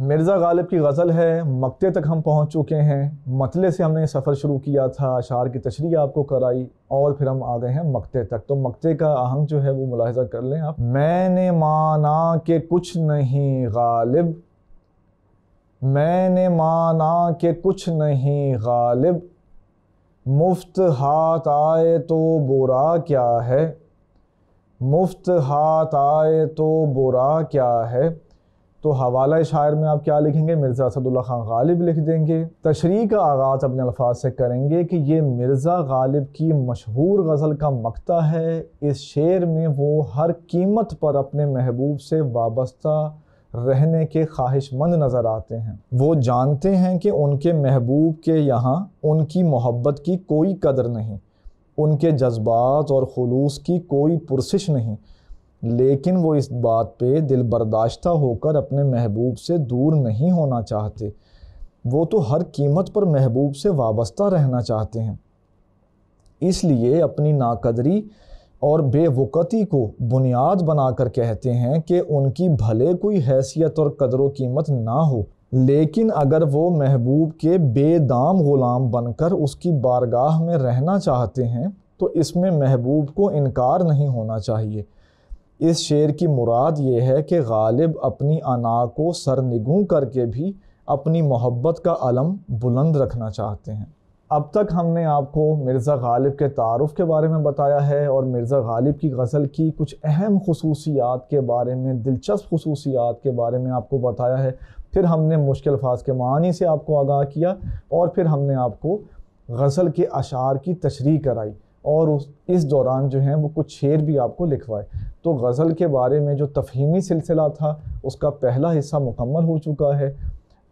मिर्ज़ा गालिब की गज़ल है मकते तक हम पहुंच चुके हैं मतले से हमने सफ़र शुरू किया था अशार की तशरी आपको कराई और फिर हम आ गए हैं मकते तक तो मकते का आहंग जो है वो मुलाहजा कर लें आप मैंने माना के कुछ नहीं गालिब मैंने माना के कुछ नहीं गालिब मुफ्त हाथ आए तो बुरा क्या है मुफ्त हाथ आए तो बुरा क्या है तो हवाला शायर में आप क्या लिखेंगे मिर्ज़ा असदुल्ला खान गालिब लिख देंगे तशरी का आगाज़ अपने अल्फाज से करेंगे कि ये मिर्ज़ा गालिब की मशहूर गज़ल का मकता है इस शेर में वो हर कीमत पर अपने महबूब से वाबस्ता रहने के ख्वाहिशमंद नज़र आते हैं वो जानते हैं कि उनके महबूब के यहाँ उनकी मोहब्बत की कोई कदर नहीं उनके जज्बात और खलूस की कोई पुरसिश नहीं लेकिन वो इस बात पे दिल बर्दाश्ता होकर अपने महबूब से दूर नहीं होना चाहते वो तो हर कीमत पर महबूब से वाबस्ता रहना चाहते हैं इसलिए अपनी नाकदरी और बेवकती को बुनियाद बनाकर कहते हैं कि उनकी भले कोई हैसियत और कदर कीमत ना हो लेकिन अगर वो महबूब के बेदाम ग़ुलाम बनकर उसकी बारगाह में रहना चाहते हैं तो इसमें महबूब को इनकार नहीं होना चाहिए इस शेर की मुराद ये है कि गालिब अपनी अना को सरनिगू करके भी अपनी मोहब्बत का अलम बुलंद रखना चाहते हैं अब तक हमने आपको मिर्ज़ा गालिब के तारफ़ के बारे में बताया है और मिर्ज़ा गालिब की गज़ल की कुछ अहम खसूसियात के बारे में दिलचस्प खसूसियात के बारे में आपको बताया है फिर हमने मुश्किल अल्फाज के मानी से आपको आगाह किया और फिर हमने आपको गज़ल के अशार की तशरी कराई और उस इस दौरान जो है वो कुछ शेर भी आपको लिखवाए तो गज़ल के बारे में जो तफहीमी सिलसिला था उसका पहला हिस्सा मुकम्मल हो चुका है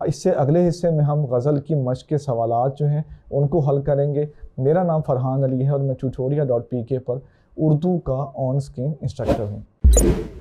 इससे अगले हिस्से में हम गज़ल की मश के सवाल जो हैं उनको हल करेंगे मेरा नाम फरहान अली है और मैं चुटोरिया डॉट पी के पर उर्दू का ऑन स्क्रीन इंस्ट्रक्टर हूँ